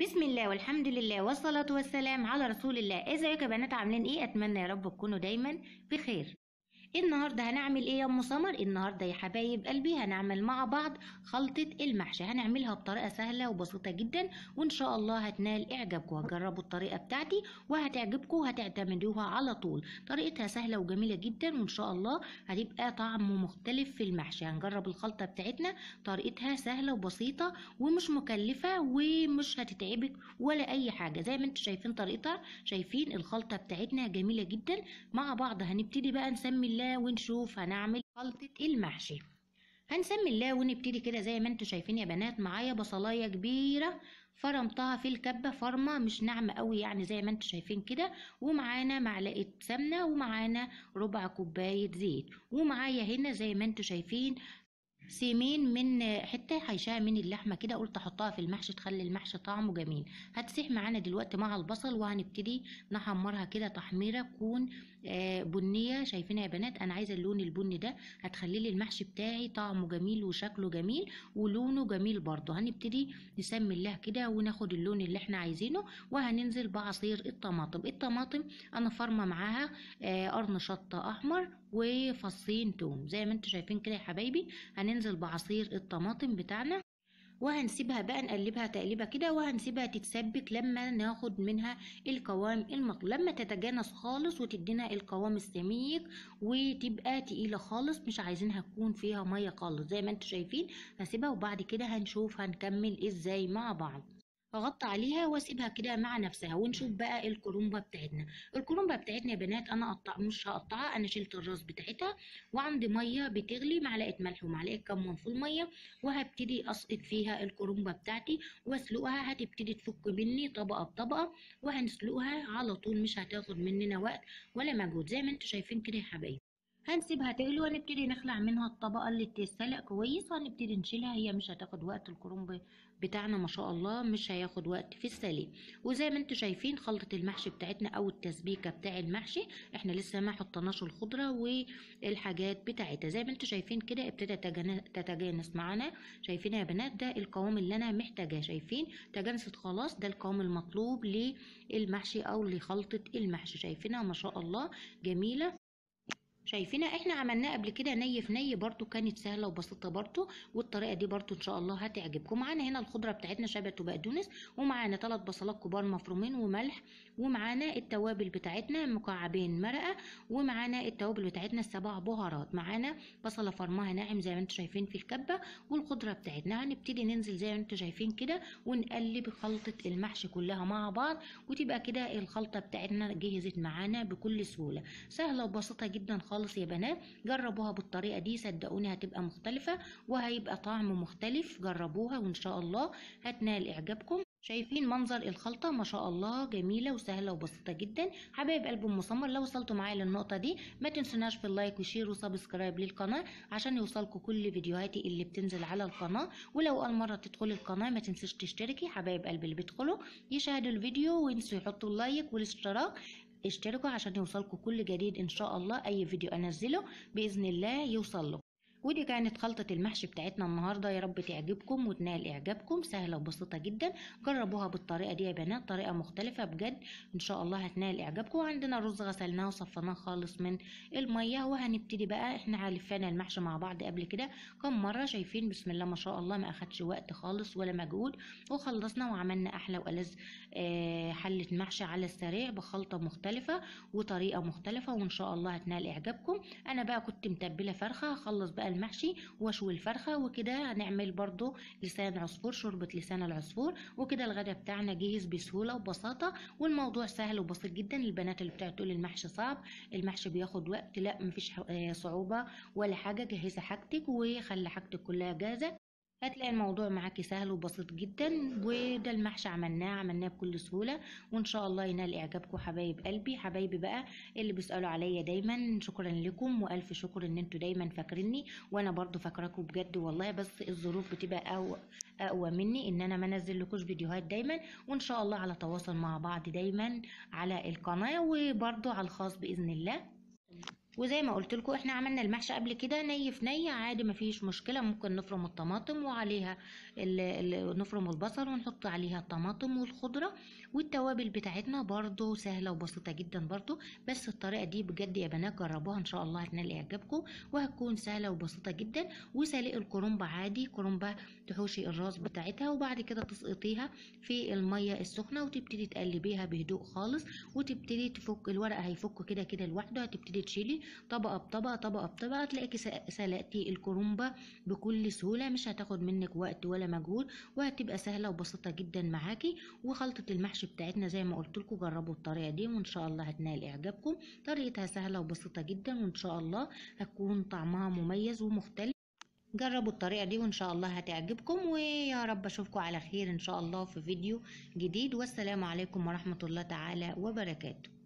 بسم الله والحمد لله والصلاة والسلام على رسول الله ازيكم يا بنات عاملين ايه اتمنى يا رب تكونوا دايما بخير النهارده هنعمل ايه يا ام سمر النهارده يا حبايب قلبي هنعمل مع بعض خلطه المحشي هنعملها بطريقه سهله وبسيطه جدا وان شاء الله هتنال اعجابكم هتجربوا الطريقه بتاعتي وهتعجبكم وهتعتمدوها على طول طريقتها سهله وجميله جدا وان شاء الله هتبقى طعم مختلف في المحشي هنجرب الخلطه بتاعتنا طريقتها سهله وبسيطه ومش مكلفه ومش هتتعبك ولا اي حاجه زي ما انتم شايفين طريقتها شايفين الخلطه بتاعتنا جميله جدا مع بعض هنبتدي بقى نسمي اللاون شوف هنعمل خلطة المحشي هنسمي اللاون نبتدي كده زي ما انتوا شايفين يا بنات معايا بصلايه كبيره فرمتها في الكبه فرمه مش ناعمه قوي يعني زي ما انتوا شايفين كده ومعانا معلقه سمنه ومعانا ربع كوبايه زيت ومعايا هنا زي ما انتوا شايفين سيمين من حته هيشاها من اللحمه كده قلت احطها في المحشي تخلي المحشي طعمه جميل هتسيح معانا دلوقتي مع البصل وهنبتدي نحمرها كده تحميره تكون آه، بنيه شايفينها يا بنات انا عايزه اللون البني ده هتخلي لي المحشي بتاعي طعمه جميل وشكله جميل ولونه جميل برضو هنبتدي نسمي الله كده وناخد اللون اللي احنا عايزينه وهننزل بعصير الطماطم الطماطم انا فارمه معاها آه، قرن شطه احمر وفصين توم زي ما انتم شايفين كده يا حبايبي هننزل بعصير الطماطم بتاعنا وهنسيبها بقى نقلبها تقليبه كده وهنسيبها تتسبك لما ناخد منها القوام المطلوب لما تتجانس خالص وتدينا القوام السميك وتبقى تقيله خالص مش عايزينها تكون فيها ميه خالص زي ما انتم شايفين هسيبها وبعد كده هنشوف هنكمل ازاي مع بعض هغطى عليها واسيبها كده مع نفسها ونشوف بقى الكرومبه بتاعتنا الكرومبه بتاعتنا يا بنات انا قطع مش هقطعها انا شلت الراس بتاعتها وعندي ميه بتغلي معلقه ملح ومعلقه كمون في الميه وهبتدي اسقط فيها الكرومبه بتاعتي واسلقها هتبتدي تفك مني طبقه بطبقه وهنسلقها على طول مش هتاخد مننا وقت ولا مجهود زي ما انتم شايفين كده يا حبايبي هنسيبها تغلي ونبتدي نخلع منها الطبقة اللي بتتسلق كويس وهنبتدي نشيلها هي مش هتاخد وقت الكرنب بتاعنا ما شاء الله مش هياخد وقت في السليم وزي ما انتوا شايفين خلطة المحشي بتاعتنا او التسبيكة بتاع المحشي احنا لسه ما حطناش الخضرة والحاجات بتاعتها زي ما انتوا شايفين كده ابتدى تتجانس معانا شايفين يا بنات ده القوام اللي انا محتاجاه شايفين تجانست خلاص ده القوام المطلوب للمحشي او لخلطة المحشي شايفينها ما شاء الله جميلة شايفين احنا عملناه قبل كده ني في ني برده كانت سهله وبسيطه برده والطريقه دي برده ان شاء الله هتعجبكم معانا هنا الخضره بتاعتنا شبت وبقدونس ومعانا ثلاث بصلات كبار مفرومين وملح ومعانا التوابل بتاعتنا مكعبين مرقه ومعانا التوابل بتاعتنا السبع بهارات معانا بصله فرمها ناعم زي ما انتم شايفين في الكبه والخضره بتاعتنا هنبتدي ننزل زي ما انتم شايفين كده ونقلب خلطه المحشي كلها مع بعض وتبقى كده الخلطه بتاعتنا جهزت معانا بكل سهوله سهله وبسيطه جدا خالص خالص يا بنات جربوها بالطريقة دي صدقوني هتبقى مختلفة وهيبقى طعم مختلف جربوها وإن شاء الله هتنال إعجابكم شايفين منظر الخلطة ما شاء الله جميلة وسهلة وبسيطة جدا حبايب قلب مسمر لو وصلتوا معايا للنقطة دي ما تنسوناش في اللايك وشير وسبسكرايب للقناة عشان يوصلكوا كل فيديوهاتي اللي بتنزل على القناة ولو أول مرة تدخلي القناة ما تنسوش تشتركي حبايب قلب اللي بيدخلوا يشاهدوا الفيديو وينسوا يحطوا اللايك والاشتراك اشتركوا عشان يوصلكوا كل جديد ان شاء الله اي فيديو انزله باذن الله يوصلكم ودي كانت خلطة المحشي بتاعتنا النهاردة يا رب تعجبكم وتنال إعجابكم سهلة وبسيطة جدا جربوها بالطريقة دي يا بنات طريقة مختلفة بجد إن شاء الله هتنال إعجابكم وعندنا رز غسلناه وصفناه خالص من المية وهنبتدي بقى إحنا لفينا المحشي مع بعض قبل كده كم مرة شايفين بسم الله ما شاء الله ما أخدش وقت خالص ولا مجهود وخلصنا وعملنا أحلى وألذ آه، حلة محشي على السريع بخلطة مختلفة وطريقة مختلفة وإن شاء الله هتنال إعجابكم أنا بقى كنت متبلة فرخة هخلص بقى المحشي واشوي الفرخة وكده هنعمل برضو لسان عصفور شوربة لسان العصفور وكده الغدا بتاعنا جاهز بسهولة وبساطة والموضوع سهل وبسيط جدا البنات اللي بتقعد تقول المحشي صعب المحشي بياخد وقت لا مفيش صعوبة ولا حاجة جهزي حاجتك وخلي حاجتك كلها جاهزة هتلاقي الموضوع معاكي سهل وبسيط جدا وده المحشي عملناه عملناه بكل سهوله وان شاء الله ينال اعجابكم حبايب قلبي حبايبي بقى اللي بيسالوا عليا دايما شكرا لكم والف شكر ان انتوا دايما فاكريني وانا برضو فاكراكم بجد والله بس الظروف بتبقى اقوى اقوى مني ان انا ما انزلكوش فيديوهات دايما وان شاء الله على تواصل مع بعض دايما على القناه وبرضو على الخاص باذن الله وزي ما قلت لكم احنا عملنا المحشي قبل كده ني في ني عادي مفيش مشكله ممكن نفرم الطماطم وعليها نفرم البصل ونحط عليها الطماطم والخضره والتوابل بتاعتنا برده سهله وبسيطه جدا برده بس الطريقه دي بجد يا بنات جربوها ان شاء الله هتنال اعجابكم وهتكون سهله وبسيطه جدا وسلق الكرنب عادي كرنبه تحوشي الراس بتاعتها وبعد كده تسقطيها في الميه السخنه وتبتدي تقلبيها بهدوء خالص وتبتدي تفك الورق هيفك كده كده لوحده هتبتدي تشيلي طبقه بطبقه طبقه بطبقه تلاقي سلقتي الكرومبه بكل سهوله مش هتاخد منك وقت ولا مجهود وهتبقى سهله وبسيطه جدا معاكي وخلطه المحشي بتاعتنا زي ما قلت لكم جربوا الطريقه دي وان شاء الله هتنال اعجابكم طريقتها سهله وبسيطه جدا وان شاء الله هتكون طعمها مميز ومختلف جربوا الطريقة دي وإن شاء الله هتعجبكم ويا رب أشوفكم على خير إن شاء الله في فيديو جديد والسلام عليكم ورحمة الله تعالى وبركاته